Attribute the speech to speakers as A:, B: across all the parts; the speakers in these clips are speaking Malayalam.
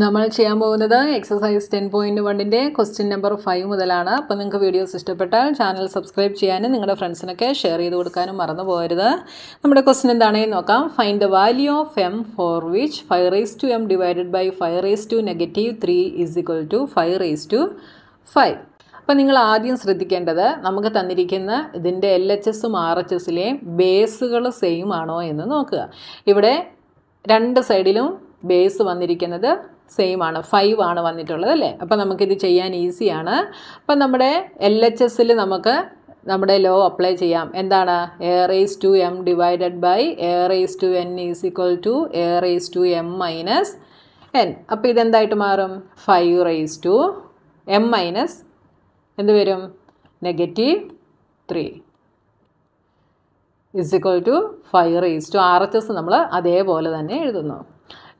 A: നമ്മൾ ചെയ്യാൻ പോകുന്നത് എക്സസൈസ് ടെൻ പോയിൻറ്റ് വണ്ണിൻ്റെ ക്വസ്റ്റ്യൻ നമ്പർ ഫൈവ് മുതലാണ് അപ്പോൾ നിങ്ങൾക്ക് വീഡിയോസ് ഇഷ്ടപ്പെട്ടാൽ ചാനൽ സബ്സ്ക്രൈബ് ചെയ്യാനും നിങ്ങളുടെ ഫ്രണ്ട്സിനൊക്കെ ഷെയർ ചെയ്ത് കൊടുക്കാനും മറന്നു പോകരുത് നമ്മുടെ ക്വസ്റ്റ്യൻ എന്താണെന്ന് നോക്കാം find the value of M for which five raise to M divided by five raise to negative three is equal to five raise to five അപ്പം നിങ്ങൾ ആദ്യം ശ്രദ്ധിക്കേണ്ടത് നമുക്ക് തന്നിരിക്കുന്ന ഇതിൻ്റെ എൽ എച്ച് എസും ആർ എച്ച് എസിലെയും ബേസുകൾ സെയിം ആണോ എന്ന് നോക്കുക ഇവിടെ രണ്ട് സൈഡിലും ബേസ് വന്നിരിക്കുന്നത് സെയിം ആണ് ഫൈവ് ആണ് വന്നിട്ടുള്ളത് അല്ലേ അപ്പം നമുക്കിത് ചെയ്യാൻ ഈസിയാണ് അപ്പം നമ്മുടെ എൽ എച്ച് എസിൽ നമുക്ക് നമ്മുടെ ലോ അപ്ലൈ ചെയ്യാം എന്താണ് A raise to M divided by A raise to N is equal to A raise to M minus N അപ്പം ഇതെന്തായിട്ട് മാറും five raise to M minus എന്ത് വരും negative three is equal to five raise to R H S നമ്മൾ അതേപോലെ തന്നെ എഴുതുന്നു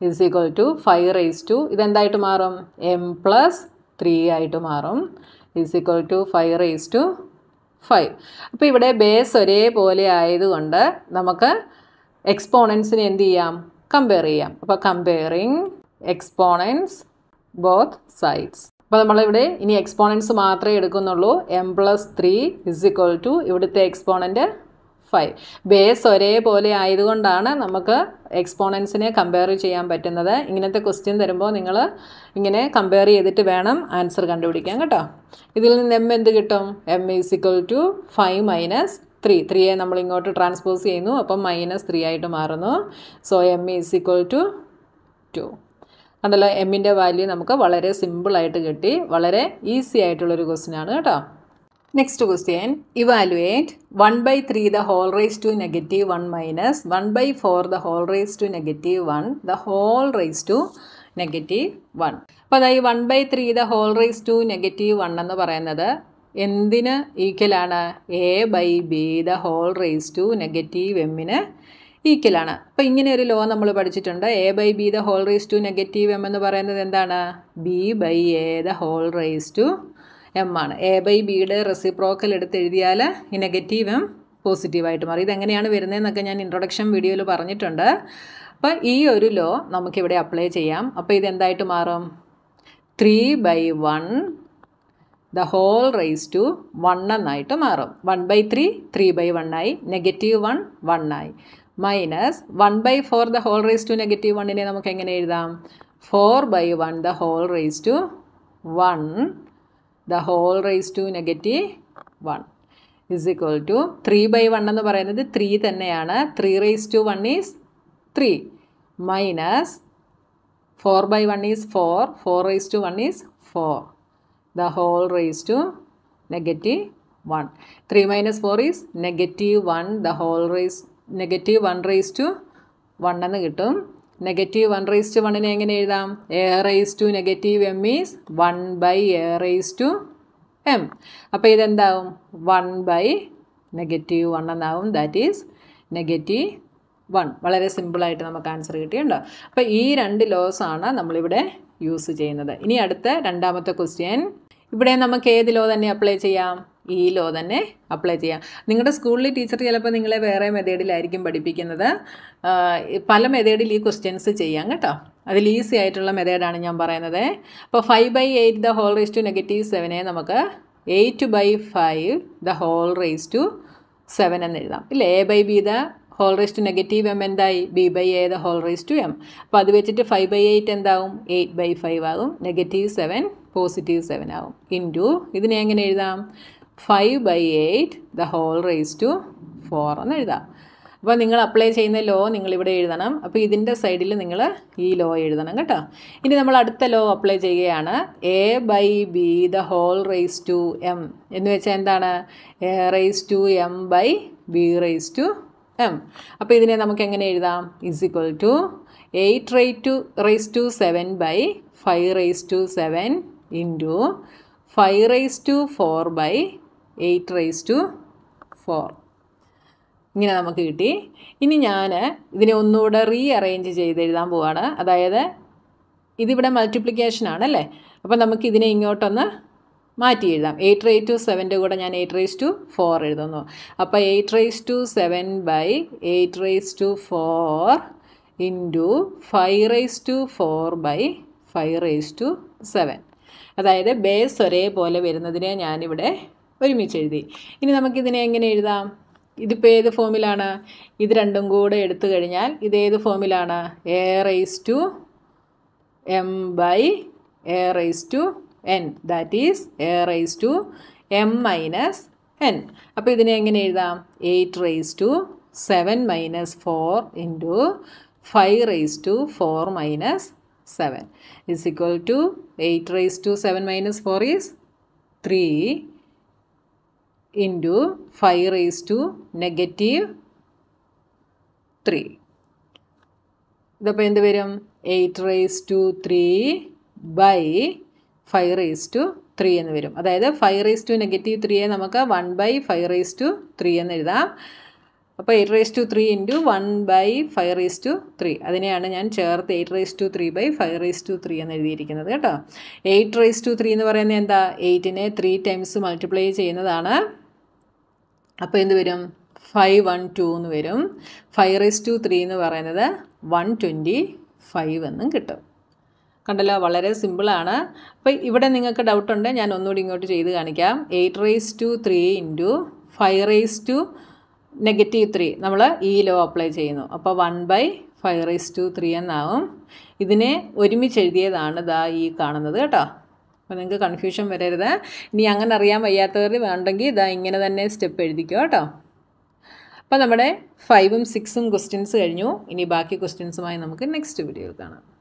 A: is equal to five raise to ഇതെന്തായിട്ട് മാറും എം പ്ലസ് ത്രീ ആയിട്ട് മാറും is equal to five raise to five അപ്പോൾ ഇവിടെ ബേസ് ഒരേപോലെ ആയതുകൊണ്ട് നമുക്ക് എക്സ്പോണൻസിന് എന്ത് ചെയ്യാം കമ്പയർ ചെയ്യാം അപ്പോൾ കമ്പയറിങ് എക്സ്പോണൻസ് ബോത്ത് സൈഡ്സ് അപ്പോൾ നമ്മളിവിടെ ഇനി എക്സ്പോണൻസ് മാത്രമേ എടുക്കുന്നുള്ളൂ M plus three is equal to ഇവിടുത്തെ എക്സ്പോണൻറ്റ് ഫൈവ് ബേസ് ഒരേപോലെ ആയതുകൊണ്ടാണ് നമുക്ക് എക്സ്പോണൻസിനെ കമ്പയർ ചെയ്യാൻ പറ്റുന്നത് ഇങ്ങനത്തെ ക്വസ്റ്റ്യൻ തരുമ്പോൾ നിങ്ങൾ ഇങ്ങനെ കമ്പയർ ചെയ്തിട്ട് വേണം ആൻസർ കണ്ടുപിടിക്കാൻ കേട്ടോ ഇതിൽ നിന്ന് എം എന്ത് കിട്ടും M is equal to five minus three ത്രീയെ നമ്മൾ ഇങ്ങോട്ട് ട്രാൻസ്പോസ് ചെയ്യുന്നു അപ്പം മൈനസ് ത്രീ ആയിട്ട് മാറുന്നു so M is equal to two two എമ്മിൻ്റെ വാല്യൂ നമുക്ക് വളരെ സിമ്പിളായിട്ട് കിട്ടി വളരെ ഈസി ആയിട്ടുള്ളൊരു ക്വസ്റ്റ്യൻ ആണ് കേട്ടോ next question evaluate one by three the whole raise to negative one minus one by four the whole raise to negative one the whole raise to negative one അപ്പോൾ അതായത് one by three the whole raise to negative one എന്ന് പറയുന്നത് എന്തിന് ഈക്വലാണ് A by B the whole raise to negative എമ്മിന് ഈക്വലാണ് അപ്പോൾ ഇങ്ങനെ ഒരു ലോ നമ്മൾ പഠിച്ചിട്ടുണ്ട് A by B the whole raise to negative M എന്ന് പറയുന്നത് എന്താണ് B by A the whole raise to M ആണ് എ ബൈ ബിയുടെ റെസിപ്രോക്കൽ എടുത്ത് എഴുതിയാൽ നെഗറ്റീവ് എം പോസിറ്റീവായിട്ട് മാറി ഇതെങ്ങനെയാണ് വരുന്നതെന്നൊക്കെ ഞാൻ ഇൻട്രൊഡക്ഷൻ വീഡിയോയിൽ പറഞ്ഞിട്ടുണ്ട് അപ്പോൾ ഈ ഒരു ലോ നമുക്കിവിടെ അപ്ലൈ ചെയ്യാം അപ്പോൾ ഇതെന്തായിട്ട് മാറും three by one the whole raise to one എന്നായിട്ട് മാറും one by three three by ആയി നെഗറ്റീവ് വൺ ആയി minus one by four the whole raise to negative വണ്ണിനെ നമുക്ക് എങ്ങനെ എഴുതാം four by one the whole raise to one the whole raise to negative one is equal to three by one എന്ന് പറയുന്നത് ത്രീ തന്നെയാണ് three raise to one is three minus four by one is four four raise to one is four the whole raise to negative one three minus four is negative one the whole raise negative one raise to one എന്ന് കിട്ടും നെഗറ്റീവ് വൺ റേസ് ടു വണ്ണിനെ എങ്ങനെ എഴുതാം A raise to negative M means one by A raise to M അപ്പോൾ ഇതെന്താവും വൺ ബൈ നെഗറ്റീവ് വൺ എന്നാവും ദാറ്റ് ഈസ് നെഗറ്റീവ് വൺ വളരെ സിമ്പിളായിട്ട് നമുക്ക് ആൻസർ കിട്ടിയുണ്ടോ അപ്പോൾ ഈ രണ്ട് ലോസാണ് നമ്മളിവിടെ യൂസ് ചെയ്യുന്നത് ഇനി അടുത്ത രണ്ടാമത്തെ ക്വസ്റ്റ്യൻ ഇവിടെ നമുക്ക് ഏത് ലോ തന്നെ അപ്ലൈ ചെയ്യാം ഈ ലോ തന്നെ അപ്ലൈ ചെയ്യാം നിങ്ങളുടെ സ്കൂളിൽ ടീച്ചർ ചിലപ്പോൾ നിങ്ങളെ വേറെ മെതേഡിലായിരിക്കും പഠിപ്പിക്കുന്നത് പല മെത്തേഡിൽ ഈ ക്വസ്റ്റ്യൻസ് ചെയ്യാം കേട്ടോ അതിൽ ഈസി ആയിട്ടുള്ള മെതേഡാണ് ഞാൻ പറയുന്നത് അപ്പോൾ five by eight the whole raise to negative സെവനെ നമുക്ക് eight by five the whole raise to seven എന്ന് എഴുതാം ഇല്ല A by B the whole raise to negative M എന്തായി B by A the whole raise to M അപ്പോൾ അത് വെച്ചിട്ട് ഫൈവ് ബൈ എയ്റ്റ് എന്താവും എയ്റ്റ് ബൈ ഫൈവ് ആകും നെഗറ്റീവ് സെവൻ പോസിറ്റീവ് സെവൻ ആകും ഇൻ ഇതിനെ എങ്ങനെ എഴുതാം five by eight the whole raise to four എന്ന് എഴുതാം അപ്പോൾ നിങ്ങൾ അപ്ലൈ ചെയ്യുന്ന ലോ നിങ്ങൾ ഇവിടെ എഴുതണം അപ്പോൾ ഇതിൻ്റെ സൈഡിൽ നിങ്ങൾ ഈ ലോ എഴുതണം കേട്ടോ ഇനി നമ്മൾ അടുത്ത ലോ അപ്ലൈ ചെയ്യുകയാണ് A by B the whole raise to M എന്ന് വെച്ചാൽ എന്താണ് A raise to M by B raise to M അപ്പോൾ ഇതിനെ നമുക്ക് എങ്ങനെ എഴുതാം is equal to eight ray to raise to seven by five raise to seven into five raise to four by eight raise to four ഇങ്ങനെ നമുക്ക് കിട്ടി ഇനി ഞാൻ ഇതിനെ ഒന്നുകൂടെ റീ അറേഞ്ച് ചെയ്ത് എഴുതാൻ പോവാണ് അതായത് ഇതിവിടെ മൾട്ടിപ്ലിക്കേഷൻ ആണല്ലേ അപ്പോൾ നമുക്ക് ഇതിനെ ഇങ്ങോട്ടൊന്ന് മാറ്റി എഴുതാം എയ്റ്റ് റേസ് ടു സെവൻ്റെ കൂടെ ഞാൻ എയ്റ്റ് റേസ് ടു ഫോർ എഴുതുന്നു അപ്പോൾ eight raise to seven by eight raise to four into five raise to four by five raise to seven അതായത് ബേസ് ഒരേപോലെ വരുന്നതിനെ ഞാനിവിടെ ഒരുമിച്ച് എഴുതി ഇനി നമുക്കിതിനെ എങ്ങനെ എഴുതാം ഇതിപ്പോൾ ഏത് ഫോമിലാണ് ഇത് രണ്ടും കൂടെ എടുത്തു കഴിഞ്ഞാൽ ഇതേത് ഫോമിലാണ് A raise to M by A raise to N that is A raise to M minus N അപ്പോൾ ഇതിനെ എങ്ങനെ എഴുതാം eight raise to seven minus four into five raise to four minus seven is equal to eight raise to seven minus four is three into five raise to negative three ഇതപ്പോൾ എന്ത് വരും eight raise to three by five raise to three എന്ന് വരും അതായത് ഫൈവ് റേസ് ടു നെഗറ്റീവ് ത്രീയെ നമുക്ക് one by five raise to three എന്ന് എഴുതാം അപ്പോൾ eight raise to three into one by five raise to three അതിനെയാണ് ഞാൻ ചേർത്ത് eight raise to three by five raise to three എന്ന് എഴുതിയിരിക്കുന്നത് കേട്ടോ എയ്റ്റ് റേസ് ടു ത്രീ എന്ന് പറയുന്നത് എന്താ എയ്റ്റിനെ ത്രീ ടൈംസ് മൾട്ടിപ്ലൈ ചെയ്യുന്നതാണ് അപ്പോൾ എന്ത് വരും ഫൈവ് വൺ ടു എന്ന് വരും ഫൈവ് റേസ് ടു ത്രീ എന്ന് പറയുന്നത് വൺ ട്വൻറ്റി ഫൈവ് എന്നും കിട്ടും കണ്ടല്ലോ വളരെ സിമ്പിളാണ് അപ്പോൾ ഇവിടെ നിങ്ങൾക്ക് ഡൗട്ട് ഉണ്ട് ഞാൻ ഒന്നുകൂടി ഇങ്ങോട്ട് ചെയ്ത് കാണിക്കാം eight raise to three into five raise to negative three നമ്മൾ ഈ ലോ അപ്ലൈ ചെയ്യുന്നു അപ്പോൾ one by five raise to three എന്നാവും ഇതിനെ ഒരുമിച്ച് എഴുതിയതാണ് ദാ ഈ കാണുന്നത് കേട്ടോ അപ്പോൾ നിങ്ങൾക്ക് കൺഫ്യൂഷൻ വരരുത് ഇനി അങ്ങനെ അറിയാൻ വയ്യാത്തവർ വേണ്ടെങ്കിൽ ഇതാ ഇങ്ങനെ തന്നെ സ്റ്റെപ്പ് എഴുതിക്കോ കേട്ടോ അപ്പോൾ നമ്മുടെ ഫൈവും സിക്സും ക്വസ്റ്റ്യൻസ് കഴിഞ്ഞു ഇനി ബാക്കി ക്വസ്റ്റ്യൻസുമായി നമുക്ക് നെക്സ്റ്റ് വീഡിയോയിൽ കാണാം